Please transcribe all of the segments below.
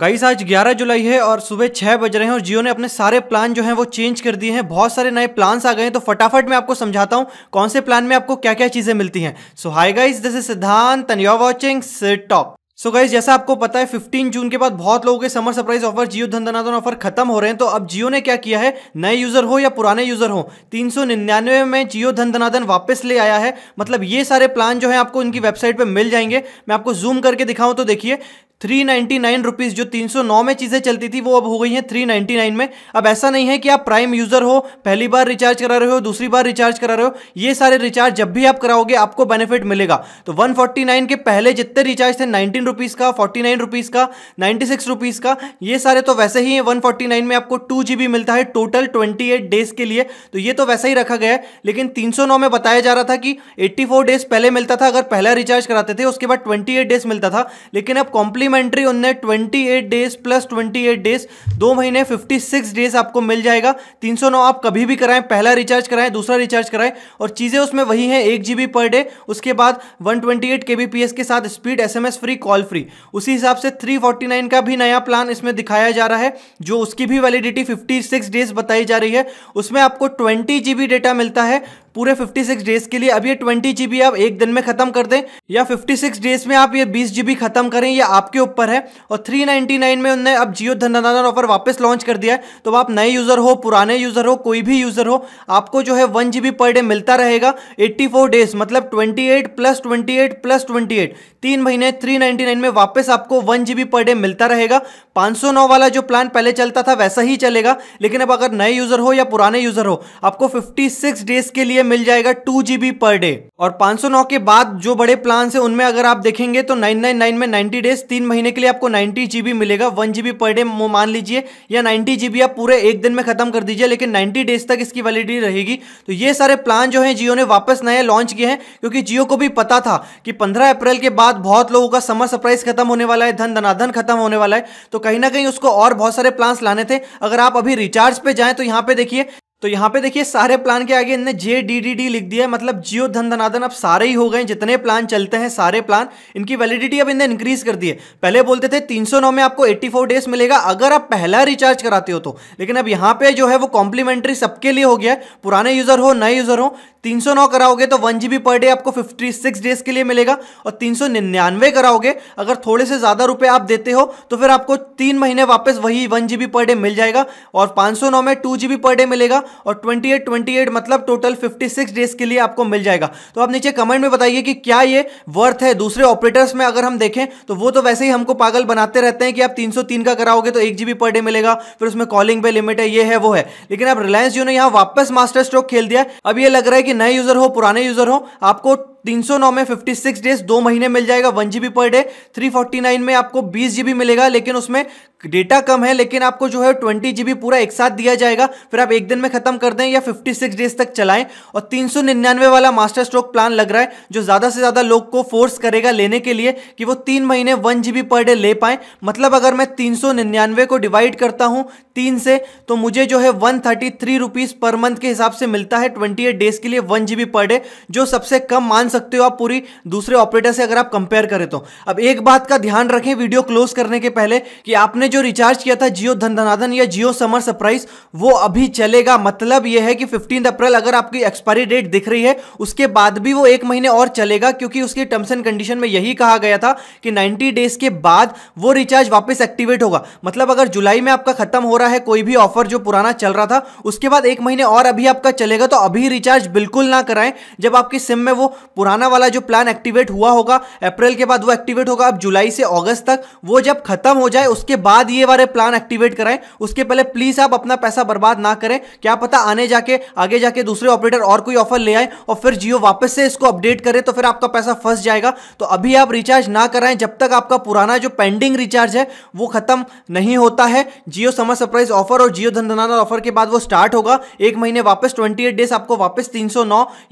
guys आज 11 जुलाई है और सुबह छह बज रहे हैं और जियो ने अपने सारे प्लान जो हैं वो चेंज कर दिए हैं बहुत सारे नए प्लान्स आ गए हैं तो फटाफट मैं आपको समझाता हूँ कौन से प्लान में आपको क्या क्या चीज़ें मिलती हैं so hi guys this is Siddhant and you are watching top so so guys जैसा आपको पता है 15 जून के बाद बहुत लोगों के summer surprise offer Jio Dhandhanadhan offer खत्म हो रहे हैं तो अब जियो ने क्या किया है नए यूजर हो या पुराने यूजर हो 399 में जियो धनधनाधन वापस ले आया है मतलब ये सारे प्लान जो है आपको इनकी वेबसाइट पर मिल जाएंगे मैं आपको जूम करके दिखाऊं तो देखिए थ्री नाइन्टी नाइन रुपीज़ जो तीन सौ नौ में चीज़ें चलती थी वो अब हो गई हैं थ्री नाइन्टी नाइन में अब ऐसा नहीं है कि आप प्राइम यूज़र हो पहली बार रिचार्ज करा रहे हो दूसरी बार रिचार्ज करा रहे हो ये सारे रिचार्ज जब भी आप कराओगे आपको बेनिफिट मिलेगा तो वन फोर्टी नाइन के पहले जितने रिचार्ज थे नाइनटीन रुपीज़ का फोर्टी नाइन रुपीज़ का नाइन्टी सिक्स रुपीज़ का ये सारे तो वैसे ही वन फोर्टी नाइन में आपको टू जी बी मिलता है टोटल ट्वेंटी एट डेज़ के लिए तो ये तो वैसा ही रखा गया है लेकिन तीन सौ नौ में बताया जा रहा था कि एट्टी फोर डेज़ पहले मिलता था अगर पहला रिचार्ज कराते थे उसके बाद ट्वेंटी एट डेज़ मिलता था लेकिन अब कॉम्प्लीमेंट सप्लीमेंट्री उनने 28 डेज प्लस 28 डेज दो महीने 56 डेज आपको मिल जाएगा 309 आप कभी भी कराएं पहला रिचार्ज कराएं दूसरा रिचार्ज कराएं और चीज़ें उसमें वही हैं एक जी पर डे उसके बाद 128 kbps के साथ speed SMS free call free उसी हिसाब से 349 का भी नया प्लान इसमें दिखाया जा रहा है जो उसकी भी वैलिडिटी 56 डेज बताई जा रही है उसमें आपको 20 जीबी डेटा मिलता है पूरे 56 डेज के लिए अब ये 20 जीबी आप एक दिन में ख़त्म कर दें या 56 डेज में आप ये 20 जीबी ख़त्म करें ये आपके ऊपर है और 399 में उन्होंने अब जियो धनदान ऑफर वापस लॉन्च कर दिया है तो आप नए यूज़र हो पुराने यूज़र हो कोई भी यूज़र हो आपको जो है वन जीबी पर डे मिलता रहेगा एट्टी डेज मतलब twenty eight plus twenty eight plus twenty eight तीन महीने थ्री नाइन्टी नाइन में वापस आपको वन जीबी पर डे मिलता रहेगा पांच सौ नौ वाला जो प्लान पहले चलता था वैसा ही चलेगा लेकिन अब अगर नए यूज़र हो या पुराने यूज़र हो आपको फिफ्टी सिक्स डेज़ के लिए ये मिल जाएगा टू जीबी पर डे और 509 के बाद जो बड़े प्लान है उनमें अगर आप देखेंगे तो 999 में 90 डेज तीन महीने के लिए आपको 90 जीबी मिलेगा वन जीबी पर डे मान लीजिए या 90 जीबी आप पूरे एक दिन में खत्म कर दीजिए लेकिन 90 डेज तक इसकी वैलिडिटी रहेगी तो ये सारे प्लान जो है जियो ने वापस नए लॉन्च किए हैं क्योंकि जियो को भी पता था कि पंद्रह अप्रैल के बाद बहुत लोगों का समर सरप्राइज खत्म होने वाला है धन धनाधन खत्म होने वाला है तो कहीं ना कहीं उसको और बहुत सारे प्लान लाने थे अगर आप अभी रिचार्ज पे जाए तो यहाँ पे देखिए तो यहाँ पे देखिए सारे प्लान के आगे इनने जे डी डी डी लिख दिया है मतलब जियो धन धनाधन अब सारे ही हो गए जितने प्लान चलते हैं सारे प्लान इनकी वैलिडिटी अब इनने इंक्रीज कर दी है पहले बोलते थे 309 में आपको 84 डेज मिलेगा अगर आप पहला रिचार्ज कराते हो तो लेकिन अब यहाँ पे जो है वो कॉम्प्लीमेंट्री सबके लिए हो गया है पुराने यूजर हो नए यूजर हो 309 कराओगे तो वन जी पर डे आपको 56 डेज के लिए मिलेगा और 399 कराओगे अगर थोड़े से ज़्यादा रुपए आप देते हो तो फिर आपको तीन महीने वापस वही वन जी पर डे मिल जाएगा और 509 में टू जी पर डे मिलेगा और 28 28 मतलब टोटल 56 डेज के लिए आपको मिल जाएगा तो आप नीचे कमेंट में बताइए कि क्या ये वर्थ है दूसरे ऑपरेटर्स में अगर हम देखें तो वो तो वैसे ही हमको पागल बनाते रहते हैं कि आप 303 का कराओगे तो एक जीबी पर डे मिलेगा फिर उसमें कॉलिंग पे लिमिट है ये है वो है लेकिन अब रिलायंस जियो ने यहाँ वापस मास्टर स्ट्रोक खेल दिया अब ये लग रहा है कि नए यूजर हो पुराने यूजर हो आपको 309 में 56 डेज दो महीने मिल जाएगा वन जीबी पर डे 349 में आपको बीस जीबी मिलेगा लेकिन उसमें डेटा कम है लेकिन आपको जो है ट्वेंटी जी पूरा एक साथ दिया जाएगा फिर आप एक दिन में खत्म कर दें या फिफ्टी सिक्स डेज तक चलाएं और तीन सौ निन्यानवे वाला मास्टर स्ट्रोक प्लान लग रहा है जो ज़्यादा से ज़्यादा लोग को फोर्स करेगा लेने के लिए कि वो तीन महीने वन जी पर डे ले पाए मतलब अगर मैं तीन सौ निन्यानवे को डिवाइड करता हूँ तीन से तो मुझे जो है one thirty three rupees per month के हिसाब से मिलता है ट्वेंटी एट डेज़ के लिए वन जी पर डे जो सबसे कम मान सकते हो आप पूरी दूसरे ऑपरेटर से अगर आप कंपेयर करें तो अब एक बात का ध्यान रखें वीडियो क्लोज करने के पहले कि आपने जो रिचार्ज किया था जियो धन धनाधन या जियो समर सरप्राइज वो अभी चलेगा मतलब ये है कि फिफ्टीन अप्रैल अगर आपकी एक्सपायरी डेट दिख रही है उसके बाद भी वो एक महीने और चलेगा क्योंकि उसके टर्म्स एंड कंडीशन में यही कहा गया था कि नाइन्टी डेज के बाद वो रिचार्ज वापस एक्टिवेट होगा मतलब अगर जुलाई में आपका खत्म हो रहा है कोई भी ऑफर जो पुराना चल रहा था उसके बाद एक महीने और अभी आपका चलेगा तो अभी रिचार्ज बिल्कुल ना कराएं जब आपकी सिम में वो पुराना वाला जो प्लान एक्टिवेट हुआ होगा अप्रैल के बाद वो एक्टिवेट होगा अब जुलाई से अगस्त तक वो जब खत्म हो जाए उसके बाद बाद ये वाले प्लान एक्टिवेट कराएं उसके पहले प्लीज़ आप अपना पैसा बर्बाद ना करें क्या पता आने जाके आगे जाके दूसरे ऑपरेटर और कोई ऑफर ले आए और फिर जियो वापस से इसको अपडेट करे तो फिर आपका पैसा फंस जाएगा तो अभी आप रिचार्ज ना कराएं जब तक आपका पुराना जो पेंडिंग रिचार्ज है वो खत्म नहीं होता है जियो समर सरप्राइज ऑफर और जियो धनधनाना ऑफर के बाद वो स्टार्ट होगा एक महीने वापस ट्वेंटी डेज आपको वापस तीन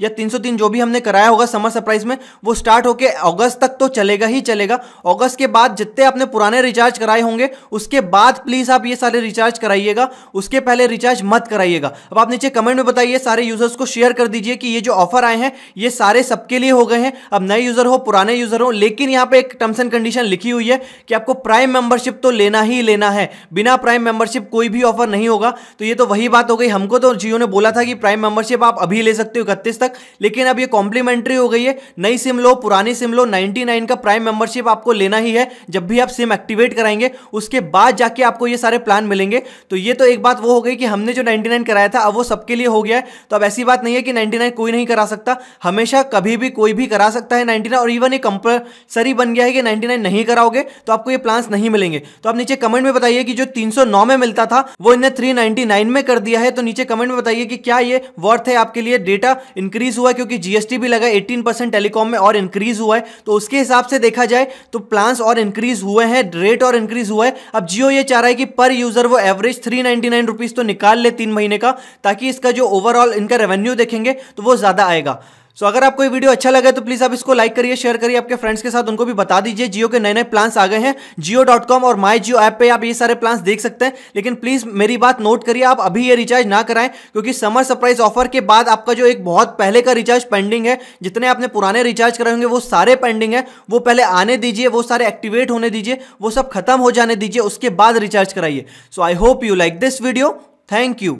या तीन जो भी हमने कराया होगा समर सरप्राइज में वो स्टार्ट होकर अगस्त तक तो चलेगा ही चलेगा अगस्त के बाद जितने आपने पुराने रिचार्ज कराए होंगे उसके बाद प्लीज़ आप ये सारे रिचार्ज कराइएगा उसके पहले रिचार्ज मत कराइएगा अब आप नीचे कमेंट में बताइए सारे यूज़र्स को शेयर कर दीजिए कि ये जो ऑफर आए हैं ये सारे सबके लिए हो गए हैं अब नए यूज़र हो पुराने यूज़र हो लेकिन यहां पर एक टर्म्स एंड कंडीशन लिखी हुई है कि आपको प्राइम मेंबरशिप तो लेना ही लेना है बिना प्राइम मेंबरशिप कोई भी ऑफर नहीं होगा तो ये तो वही बात हो गई हमको तो जियो ने बोला था कि प्राइम मेंबरशिप आप अभी ले सकते हो इकतीस तक लेकिन अब ये कॉम्प्लीमेंट्री हो गई है नई सिम लो पुरानी सिम लो 99 का प्राइम मेंबरशिप आपको लेना ही है जब भी आप सिम एक्टिवेट कराएंगे उसके बाद जाके आपको ये सारे प्लान मिलेंगे तो ये तो एक बात वो हो गई कि हमने जो 99 कराया था अब वो सबके लिए हो गया है तो अब ऐसी बात नहीं है कि 99 कोई नहीं करा सकता हमेशा कभी भी कोई भी करा सकता है 99 और इवन ये कंपलसरी बन गया है कि 99 नहीं कराओगे तो आपको ये प्लान्स नहीं मिलेंगे तो आप नीचे कमेंट में बताइए कि जो तीन में मिलता था वो इन्हें थ्री में कर दिया है तो नीचे कमेंट में बताइए कि क्या ये वर्थ है आपके लिए डेटा इंक्रीज हुआ है क्योंकि जीएसटी भी लगा एटीन टेलीकॉम में और इंक्रीज हुआ है तो उसके हिसाब से देखा जाए तो प्लान्स और इंक्रीज हुए हैं रेट और इंक्रीज हुआ है अब जियो ये चाह रहा है कि पर यूज़र वो एवरेज थ्री नाइन्टी तो निकाल ले तीन महीने का ताकि इसका जो ओवरऑल इनका रेवेन्यू देखेंगे तो वो ज़्यादा आएगा सो अगर आपको ये वीडियो अच्छा लगा तो प्लीज़ आप इसको लाइक करिए शेयर करिए आपके फ्रेंड्स के साथ उनको भी बता दीजिए जियो के नए नए प्लान्स आ गए हैं जियो डॉट कॉम और माई जियो ऐप पर आप ये सारे प्लान्स देख सकते हैं लेकिन प्लीज़ मेरी बात नोट करिए आप अभी ये रिचार्ज ना कराएं क्योंकि समर सरप्राइज ऑफर के बाद आपका जो एक बहुत पहले का रिचार्ज पेंडिंग है जितने आपने पुराने रिचार्ज कराए होंगे वो सारे पेंडिंग है वो पहले आने दीजिए वो सारे एक्टिवेट होने दीजिए वो सब खत्म हो जाने दीजिए उसके बाद रिचार्ज कराइए so I hope you like this video thank you